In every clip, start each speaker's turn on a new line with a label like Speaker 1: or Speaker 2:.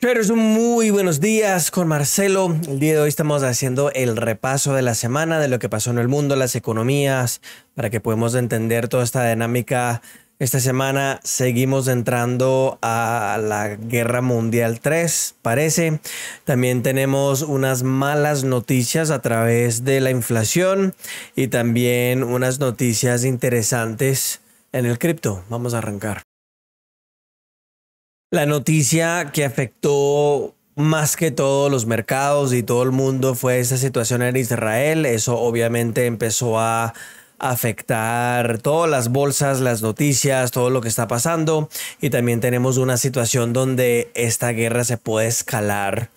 Speaker 1: Traders, muy buenos días con Marcelo. El día de hoy estamos haciendo el repaso de la semana, de lo que pasó en el mundo, las economías, para que podamos entender toda esta dinámica. Esta semana seguimos entrando a la Guerra Mundial 3, parece. También tenemos unas malas noticias a través de la inflación y también unas noticias interesantes en el cripto. Vamos a arrancar. La noticia que afectó más que todos los mercados y todo el mundo fue esa situación en Israel. Eso obviamente empezó a afectar todas las bolsas, las noticias, todo lo que está pasando. Y también tenemos una situación donde esta guerra se puede escalar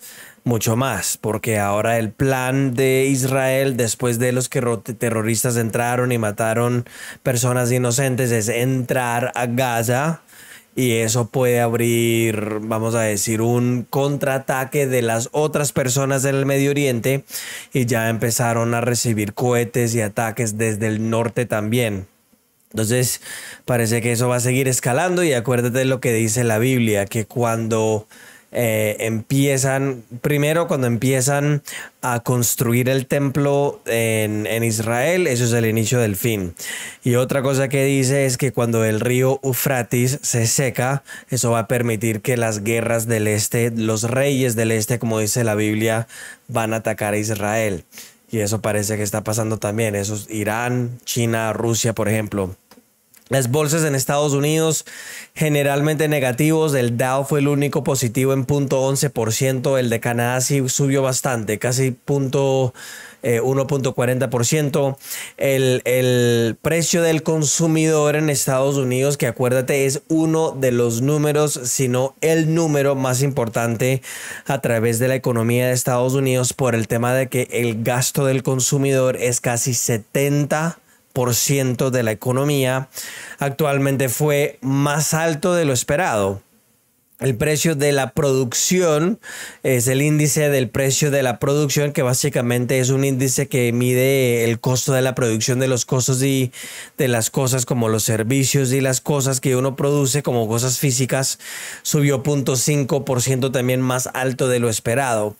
Speaker 1: mucho más, porque ahora el plan de Israel, después de los que terroristas entraron y mataron personas inocentes, es entrar a Gaza y eso puede abrir, vamos a decir, un contraataque de las otras personas del Medio Oriente y ya empezaron a recibir cohetes y ataques desde el norte también. Entonces, parece que eso va a seguir escalando y acuérdate de lo que dice la Biblia, que cuando eh, empiezan, primero cuando empiezan a construir el templo en, en, Israel, eso es el inicio del fin. Y otra cosa que dice es que cuando el río Eufrates se seca, eso va a permitir que las guerras del este, los reyes del este, como dice la Biblia, van a atacar a Israel. Y eso parece que está pasando también. Eso es Irán, China, Rusia, por ejemplo. Las bolsas en Estados Unidos generalmente negativos, el Dow fue el único positivo en 0.11%, el de Canadá sí subió bastante, casi 1.40%. Eh, el, el precio del consumidor en Estados Unidos, que acuérdate es uno de los números, sino el número más importante a través de la economía de Estados Unidos por el tema de que el gasto del consumidor es casi 70% por ciento de la economía, actualmente fue más alto de lo esperado el precio de la producción es el índice del precio de la producción, que básicamente es un índice que mide el costo de la producción de los costos y de las cosas como los servicios y las cosas que uno produce como cosas físicas. Subió 0.5% también más alto de lo esperado.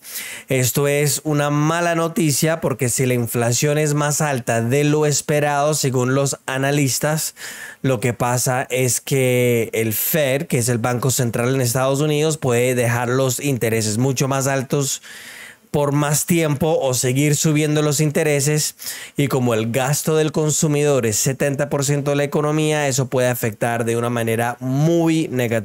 Speaker 1: Esto es una mala noticia porque si la inflación es más alta de lo esperado, según los analistas, lo que pasa es que el Fed, que es el Banco Central en este Estados Unidos puede dejar los intereses mucho más altos por más tiempo o seguir subiendo los intereses y como el gasto del consumidor es 70% de la economía, eso puede afectar de una manera muy negativa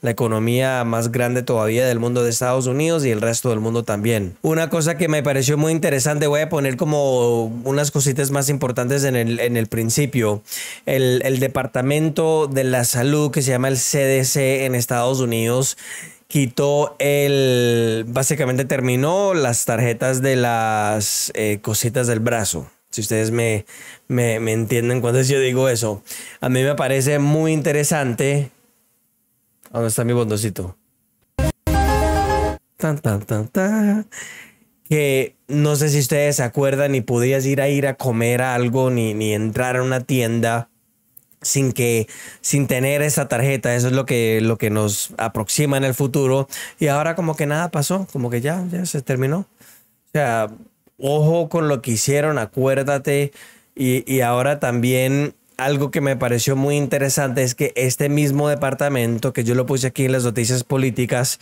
Speaker 1: la economía más grande todavía del mundo de Estados Unidos y el resto del mundo también. Una cosa que me pareció muy interesante, voy a poner como unas cositas más importantes en el, en el principio. El, el Departamento de la Salud que se llama el CDC en Estados Unidos quitó el, básicamente terminó las tarjetas de las eh, cositas del brazo. Si ustedes me, me, me entienden cuando yo digo eso. A mí me parece muy interesante. ¿Dónde está mi bondocito que no sé si ustedes se acuerdan, ni podías ir a ir a comer algo, ni entrar a una tienda sin que sin tener esa tarjeta eso es lo que lo que nos aproxima en el futuro y ahora como que nada pasó como que ya ya se terminó o sea ojo con lo que hicieron acuérdate y, y ahora también algo que me pareció muy interesante es que este mismo departamento, que yo lo puse aquí en las noticias políticas,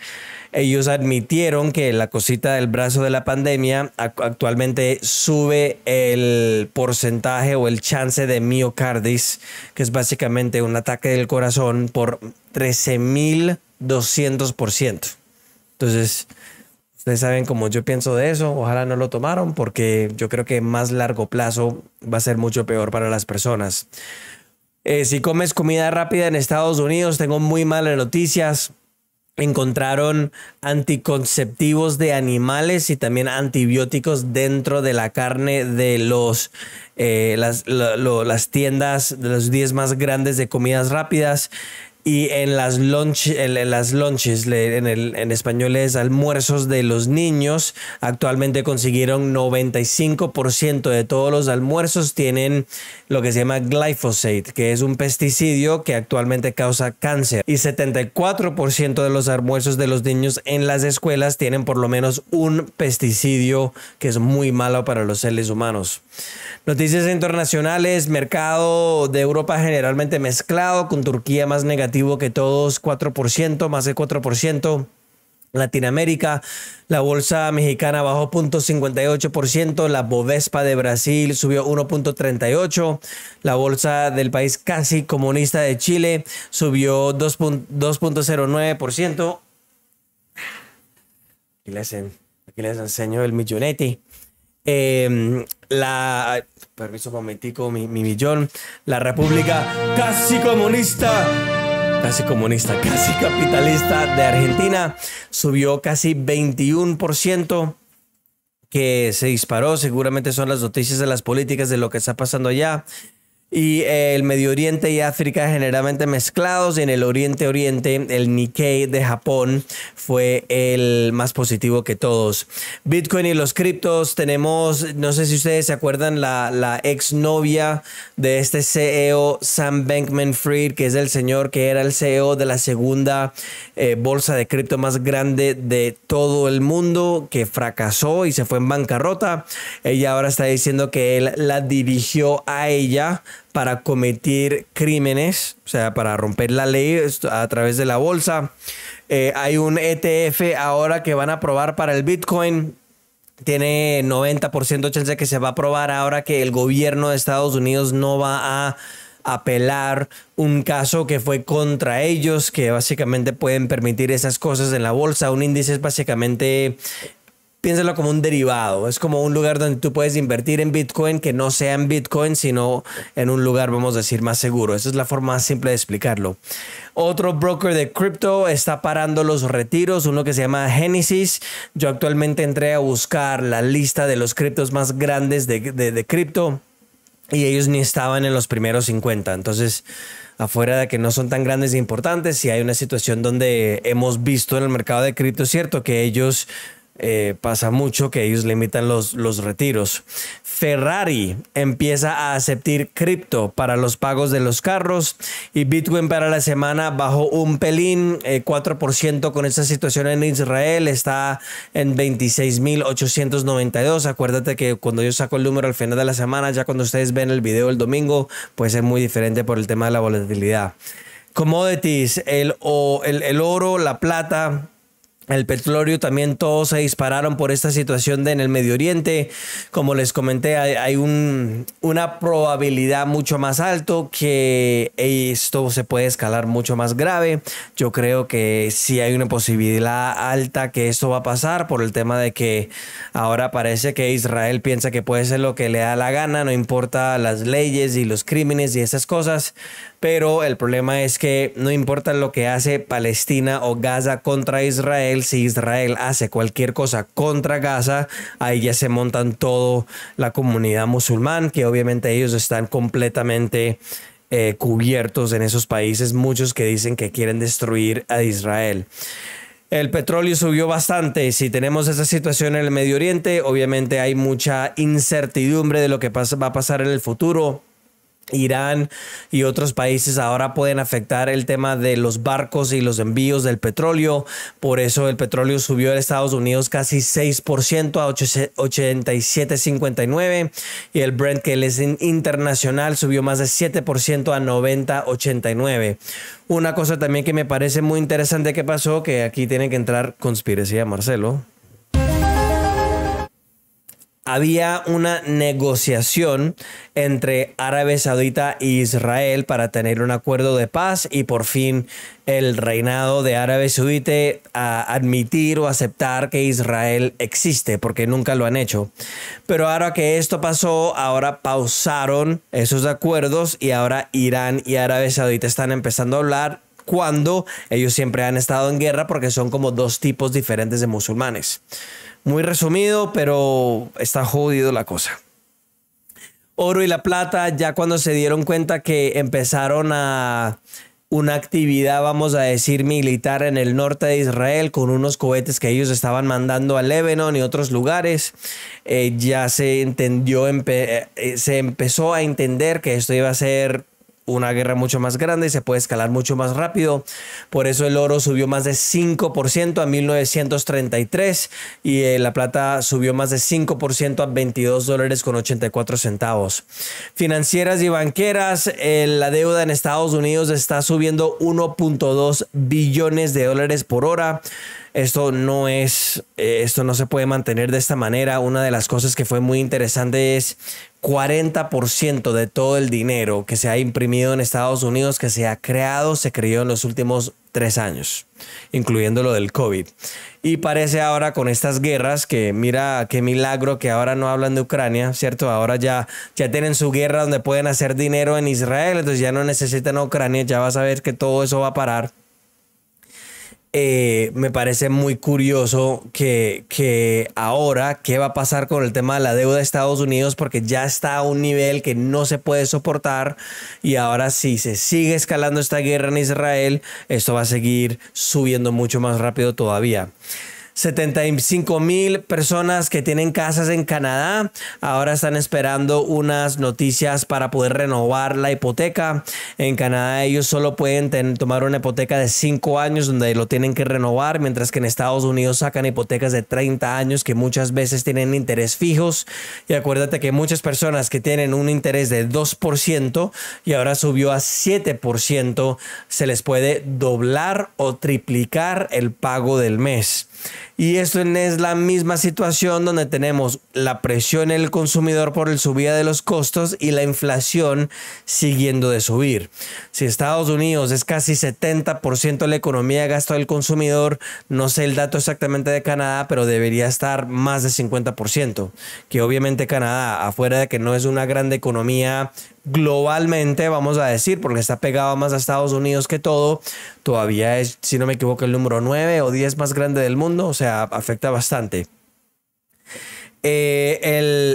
Speaker 1: ellos admitieron que la cosita del brazo de la pandemia actualmente sube el porcentaje o el chance de miocardis, que es básicamente un ataque del corazón, por 13.200%. Entonces, Ustedes saben cómo yo pienso de eso, ojalá no lo tomaron porque yo creo que más largo plazo va a ser mucho peor para las personas. Eh, si comes comida rápida en Estados Unidos, tengo muy malas noticias. Encontraron anticonceptivos de animales y también antibióticos dentro de la carne de los, eh, las, las tiendas de los 10 más grandes de comidas rápidas. Y en las, lunch, en, las lunches, en, el, español es almuerzos de los niños, actualmente consiguieron 95% de todos los almuerzos tienen lo que se llama glyphosate, que es un pesticidio que actualmente causa cáncer. Y 74% de los almuerzos de los niños en las escuelas tienen por lo menos un pesticidio que es muy malo para los seres humanos. Noticias internacionales, mercado de Europa generalmente mezclado con Turquía más negativa, que todos, 4%, más de 4%. Latinoamérica, la bolsa mexicana bajó 0.58%, la Bovespa de Brasil subió 1.38%, la bolsa del país casi comunista de Chile subió 2.09%. Aquí les, les enseño el millonete. Em, la permiso momentico mi, mi millón la república casi comunista casi comunista, casi capitalista de Argentina, subió casi 21% que se disparó, seguramente son las noticias de las políticas de lo que está pasando allá, y eh, el Medio Oriente y África generalmente mezclados. Y en el Oriente Oriente, el Nikkei de Japón fue el más positivo que todos. Bitcoin y los criptos, tenemos, no sé si ustedes se acuerdan, la, la novia de este CEO, Sam Bankman Fried, que es el señor que era el CEO de la segunda eh, bolsa de cripto más grande de todo el mundo, que fracasó y se fue en bancarrota. Ella ahora está diciendo que él la dirigió a ella para cometer crímenes, o sea, para romper la ley a través de la bolsa. Eh, hay un ETF ahora que van a aprobar para el Bitcoin. Tiene 90% de chance de que se va a aprobar ahora que el gobierno de Estados Unidos no va a apelar un caso que fue contra ellos, que básicamente pueden permitir esas cosas en la bolsa. Un índice es básicamente piénsalo como un derivado. Es como un lugar donde tú puedes invertir en Bitcoin que no sea en Bitcoin, sino en un lugar, vamos a decir, más seguro. Esa es la forma más simple de explicarlo. Otro broker de cripto está parando los retiros, uno que se llama Genesis. Yo actualmente entré a buscar la lista de los criptos más grandes de, cripto y ellos ni estaban en los primeros 50. Entonces, afuera de que no son tan grandes e importantes, si hay una situación donde hemos visto en el mercado de cripto, cierto, que ellos eh, pasa mucho que ellos limitan los, los retiros. Ferrari empieza a aceptar cripto para los pagos de los carros y Bitcoin para la semana bajó un pelín, 4% eh, con esta situación en Israel, está en 26.892. Acuérdate que cuando yo saco el número al final de la semana, ya cuando ustedes ven el video el domingo, puede ser muy diferente por el tema de la volatilidad. Commodities, el, o, el, el oro, la plata, el petróleo también todos se dispararon por esta situación de en el Medio Oriente. Como les comenté, hay, una probabilidad mucho más alto que esto se puede escalar mucho más grave. Yo creo que sí hay una posibilidad alta que esto va a pasar por el tema de que ahora parece que Israel piensa que puede ser lo que le da la gana, no importa las leyes y los crímenes y esas cosas pero el problema es que no importa lo que hace Palestina o Gaza contra Israel, si Israel hace cualquier cosa contra Gaza, ahí ya se montan toda la comunidad musulmán, que obviamente ellos están completamente eh, cubiertos en esos países, muchos que dicen que quieren destruir a Israel. El petróleo subió bastante. Si tenemos esa situación en el Medio Oriente, obviamente hay mucha incertidumbre de lo que va a pasar en el futuro. Irán y otros países ahora pueden afectar el tema de los barcos y los envíos del petróleo. Por eso el petróleo subió en Estados Unidos casi 6% a 87.59 y el Brent que es internacional subió más de 7% a 90.89. Una cosa también que me parece muy interesante que pasó, que aquí tiene que entrar conspiración, Marcelo había una negociación entre Arabia Saudita e Israel para tener un acuerdo de paz y por fin el reinado de Arabia Saudita a admitir o aceptar que Israel existe, porque nunca lo han hecho. Pero ahora que esto pasó, ahora pausaron esos acuerdos y ahora Irán y Arabia Saudita están empezando a hablar cuando ellos siempre han estado en guerra porque son como dos tipos diferentes de musulmanes. Muy resumido, pero está jodido la cosa. Oro y la plata, ya cuando se dieron cuenta que empezaron a una actividad, vamos a decir, militar en el norte de Israel con unos cohetes que ellos estaban mandando a Lebanon y otros lugares. Eh, ya se entendió, eh, se empezó a entender que esto iba a ser una guerra mucho más grande y se puede escalar mucho más rápido. Por eso el oro subió más de 5% a 1933 y eh, la plata subió más de 5% a 22 dólares con 84 centavos. Financieras y banqueras, eh, la deuda en Estados Unidos está subiendo 1.2 billones de dólares por hora esto no es, eh, esto no se puede mantener de esta manera. Una de las cosas que fue muy interesante es 40% de todo el dinero que se ha imprimido en Estados Unidos, que se ha creado, se creó en los últimos tres años, incluyendo lo del COVID. Y parece ahora con estas guerras que mira qué milagro que ahora no hablan de Ucrania, ¿cierto? Ahora ya, ya tienen su guerra donde pueden hacer dinero en Israel, entonces ya no necesitan a Ucrania, ya vas a ver que todo eso va a parar. Eh, me parece muy curioso que, que, ahora, ¿qué va a pasar con el tema de la deuda de Estados Unidos? Porque ya está a un nivel que no se puede soportar y ahora si se sigue escalando esta guerra en Israel, esto va a seguir subiendo mucho más rápido todavía. 75 mil personas que tienen casas en Canadá ahora están esperando unas noticias para poder renovar la hipoteca. En Canadá ellos solo pueden tomar una hipoteca de 5 años donde lo tienen que renovar, mientras que en Estados Unidos sacan hipotecas de 30 años que muchas veces tienen interés fijos. Y acuérdate que muchas personas que tienen un interés de 2% y ahora subió a 7%, se les puede doblar o triplicar el pago del mes. Y esto es la misma situación donde tenemos la presión en el consumidor por el subida de los costos y la inflación siguiendo de subir. Si Estados Unidos es casi 70% de la economía gasto del consumidor, no sé el dato exactamente de Canadá, pero debería estar más de 50%, que obviamente Canadá, afuera de que no es una gran economía globalmente, vamos a decir, porque está pegado más a Estados Unidos que todo, todavía es, si no me equivoco, el número 9 o 10 más grande del mundo, o sea, afecta bastante. Eh,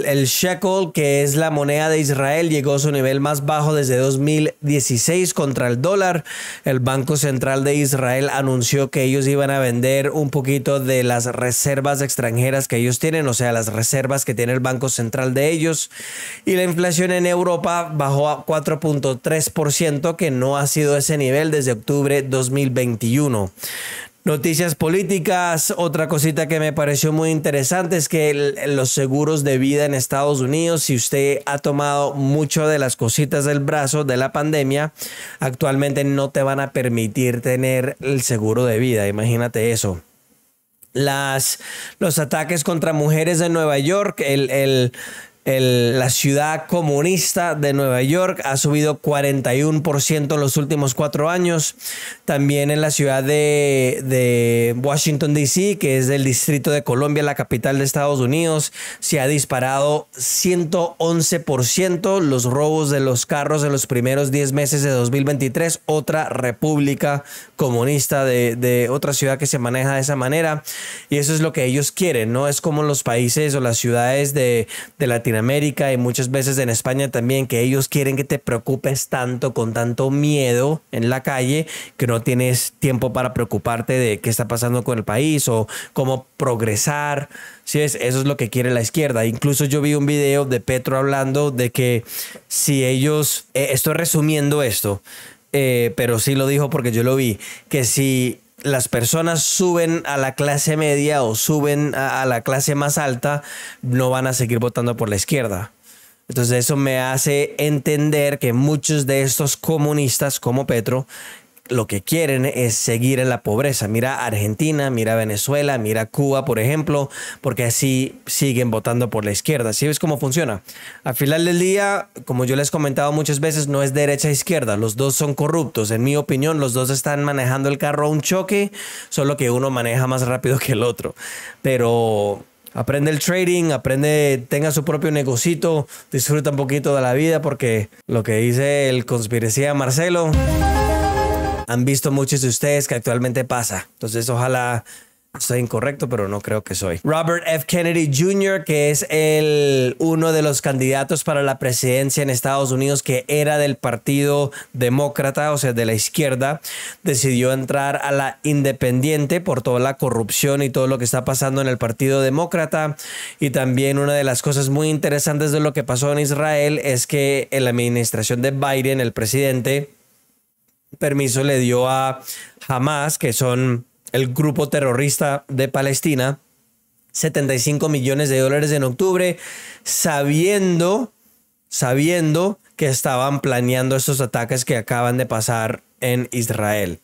Speaker 1: el, shekel, que es la moneda de Israel, llegó a su nivel más bajo desde 2016 contra el dólar. El Banco Central de Israel anunció que ellos iban a vender un poquito de las reservas extranjeras que ellos tienen, o sea, las reservas que tiene el Banco Central de ellos. Y la inflación en Europa bajó a 4.3%, que no ha sido ese nivel desde octubre 2021. Noticias políticas, otra cosita que me pareció muy interesante es que los seguros de vida en Estados Unidos, si usted ha tomado mucho de las cositas del brazo de la pandemia, actualmente no te van a permitir tener el seguro de vida, imagínate eso. Las, los ataques contra mujeres de Nueva York, el, el la ciudad comunista de Nueva York ha subido 41% en los últimos cuatro años. También en la ciudad de, Washington, D.C., que es del Distrito de Colombia, la capital de Estados Unidos, se ha disparado 111% los robos de los carros en los primeros 10 meses de 2023. Otra república comunista de, otra ciudad que se maneja de esa manera. Y eso es lo que ellos quieren, ¿no? Es como los países o las ciudades de, de Latinoamérica América y muchas veces en España también, que ellos quieren que te preocupes tanto, con tanto miedo en la calle, que no tienes tiempo para preocuparte de qué está pasando con el país o cómo progresar. Sí, es, eso es lo que quiere la izquierda. Incluso yo vi un video de Petro hablando de que si ellos, eh, estoy resumiendo esto, eh, pero sí lo dijo porque yo lo vi, que si las personas suben a la clase media o suben a, la clase más alta, no van a seguir votando por la izquierda. Entonces eso me hace entender que muchos de estos comunistas como Petro lo que quieren es seguir en la pobreza. Mira Argentina, mira Venezuela, mira Cuba, por ejemplo, porque así siguen votando por la izquierda. si ves cómo funciona. Al final del día, como yo les he comentado muchas veces, no es derecha e izquierda. Los dos son corruptos. En mi opinión, los dos están manejando el carro a un choque, solo que uno maneja más rápido que el otro. Pero aprende el trading, aprende, tenga su propio negocito, disfruta un poquito de la vida, porque lo que dice el conspiracía Marcelo han visto muchos de ustedes que actualmente pasa. Entonces, ojalá Estoy incorrecto, pero no creo que soy. Robert F. Kennedy Jr., que es el, uno de los candidatos para la presidencia en Estados Unidos, que era del Partido Demócrata, o sea, de la izquierda, decidió entrar a la independiente por toda la corrupción y todo lo que está pasando en el Partido Demócrata. Y también una de las cosas muy interesantes de lo que pasó en Israel es que en la administración de Biden, el presidente, permiso le dio a Hamas, que son el grupo terrorista de Palestina, 75 millones de dólares en octubre, sabiendo, sabiendo que estaban planeando estos ataques que acaban de pasar en Israel.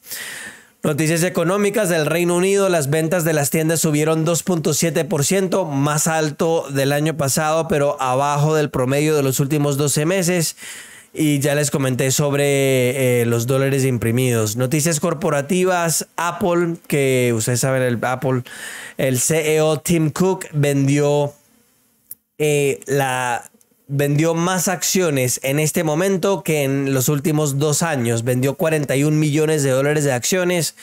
Speaker 1: Noticias económicas del Reino Unido, las ventas de las tiendas subieron 2.7%, más alto del año pasado, pero abajo del promedio de los últimos 12 meses y ya les comenté sobre eh, los dólares imprimidos. Noticias corporativas, Apple, que ustedes saben, el Apple, el CEO Tim Cook vendió eh, la vendió más acciones en este momento que en los últimos dos años. Vendió 41 millones de dólares de acciones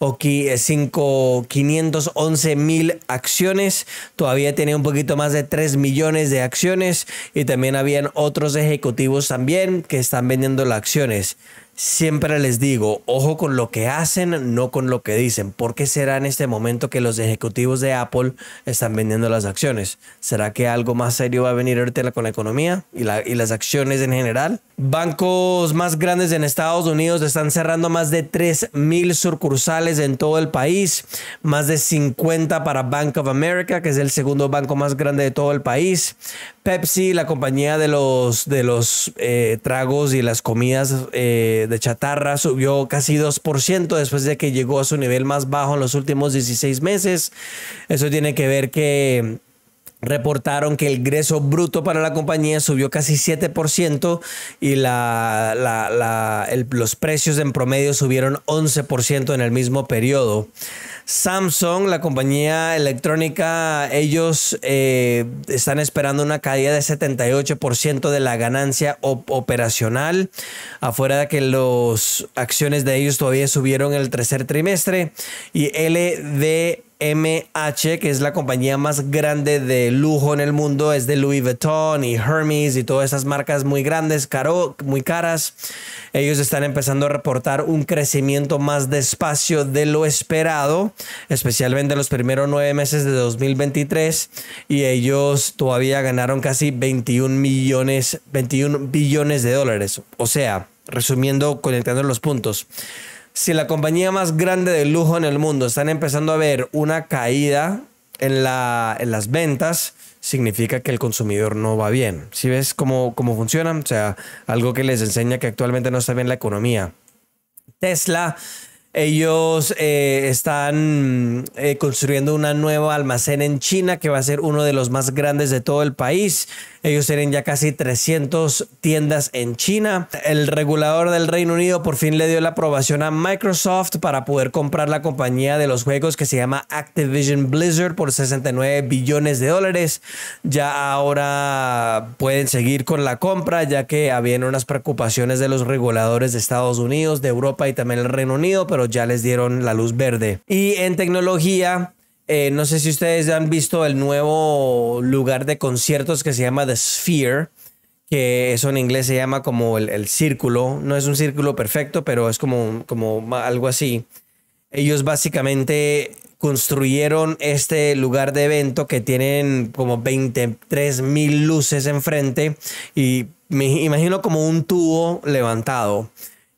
Speaker 1: eh, o 511 mil acciones. Todavía tiene un poquito más de 3 millones de acciones y también habían otros ejecutivos también que están vendiendo las acciones. Siempre les digo, ojo con lo que hacen, no con lo que dicen. ¿Por qué será en este momento que los ejecutivos de Apple están vendiendo las acciones? ¿Será que algo más serio va a venir ahorita con la economía y, y las acciones en general? Bancos más grandes en Estados Unidos están cerrando más de 3.000 sucursales en todo el país, más de 50 para Bank of America, que es el segundo banco más grande de todo el país. Pepsi, la compañía de los, de los eh, tragos y las comidas eh, de chatarra, subió casi 2% después de que llegó a su nivel más bajo en los últimos 16 meses. Eso tiene que ver que reportaron que el ingreso bruto para la compañía subió casi 7% y los precios en promedio subieron 11% en el mismo periodo. Samsung, la compañía electrónica, ellos eh, están esperando una caída de 78% de la ganancia operacional, afuera de que las acciones de ellos todavía subieron el tercer trimestre y LDP, MH, que es la compañía más grande de lujo en el mundo, es de Louis Vuitton y Hermes y todas esas marcas muy grandes, caro, muy caras. Ellos están empezando a reportar un crecimiento más despacio de lo esperado, especialmente en los primeros nueve meses de 2023, y ellos todavía ganaron casi 21 millones, 21 billones de dólares. O sea, resumiendo, conectando los puntos si la compañía más grande de lujo en el mundo están empezando a ver una caída en, en las ventas, significa que el consumidor no va bien. Si ves cómo, cómo funcionan, o sea, algo que les enseña que actualmente no está bien la economía. Tesla ellos eh, están eh, construyendo una nueva almacén en China que va a ser uno de los más grandes de todo el país. Ellos tienen ya casi 300 tiendas en China. El regulador del Reino Unido por fin le dio la aprobación a Microsoft para poder comprar la compañía de los juegos que se llama Activision Blizzard por 69 billones de dólares. Ya ahora pueden seguir con la compra ya que habían unas preocupaciones de los reguladores de Estados Unidos, de Europa y también el Reino Unido, pero ya les dieron la luz verde. Y en tecnología, eh, no sé si ustedes han visto el nuevo lugar de conciertos que se llama The Sphere, que eso en inglés se llama como el, el círculo. No es un círculo perfecto, pero es como, como algo así. Ellos básicamente construyeron este lugar de evento que tienen como 23 mil luces enfrente y me imagino como un tubo levantado.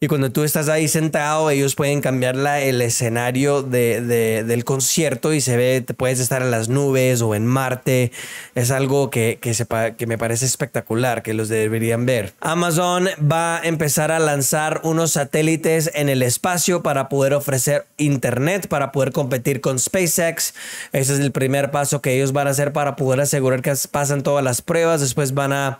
Speaker 1: Y cuando tú estás ahí sentado, ellos pueden cambiar el escenario de, del concierto y se ve, te puedes estar en las nubes o en Marte. Es algo que, que me parece espectacular, que los deberían ver. Amazon va a empezar a lanzar unos satélites en el espacio para poder ofrecer Internet, para poder competir con SpaceX. Ese es el primer paso que ellos van a hacer para poder asegurar que pasan todas las pruebas. Después van a,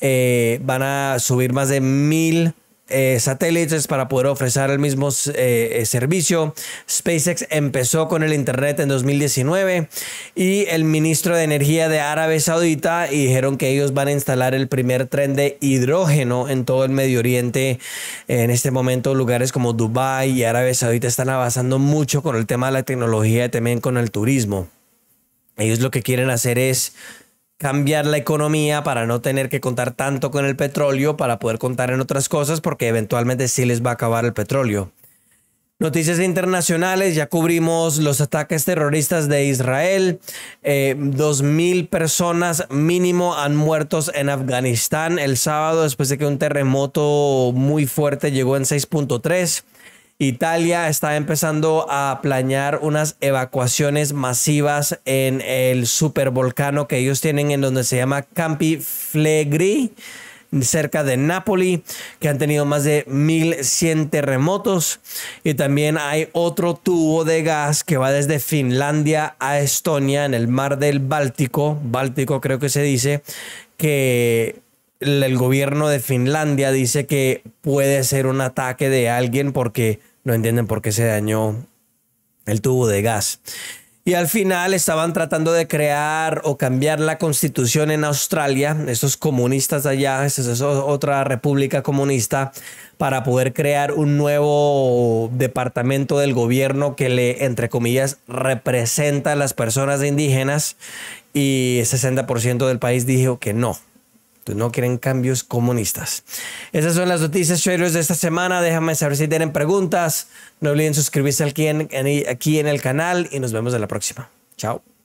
Speaker 1: eh, van a subir más de mil eh, satélites para poder ofrecer el mismo eh, eh, servicio. SpaceX empezó con el Internet en 2019 y el ministro de Energía de Arabia Saudita dijeron que ellos van a instalar el primer tren de hidrógeno en todo el Medio Oriente. En este momento lugares como Dubái y Arabia Saudita están avanzando mucho con el tema de la tecnología y también con el turismo. Ellos lo que quieren hacer es cambiar la economía para no tener que contar tanto con el petróleo, para poder contar en otras cosas, porque eventualmente sí les va a acabar el petróleo. Noticias internacionales, ya cubrimos los ataques terroristas de Israel, eh, dos mil personas mínimo han muerto en Afganistán el sábado después de que un terremoto muy fuerte llegó en 6.3. Italia está empezando a planear unas evacuaciones masivas en el supervolcano que ellos tienen en donde se llama Campi Flegri cerca de Nápoles que han tenido más de 1100 terremotos. Y también hay otro tubo de gas que va desde Finlandia a Estonia en el mar del Báltico, Báltico creo que se dice, que el gobierno de Finlandia dice que puede ser un ataque de alguien porque no entienden por qué se dañó el tubo de gas. Y al final estaban tratando de crear o cambiar la constitución en Australia, esos comunistas allá, esa es otra república comunista, para poder crear un nuevo departamento del gobierno que le, entre comillas, representa a las personas indígenas. Y 60% del país dijo que no, no quieren cambios comunistas. Esas son las noticias traders de esta semana. Déjame saber si tienen preguntas. No olviden suscribirse aquí en, aquí en el canal y nos vemos en la próxima. Chao.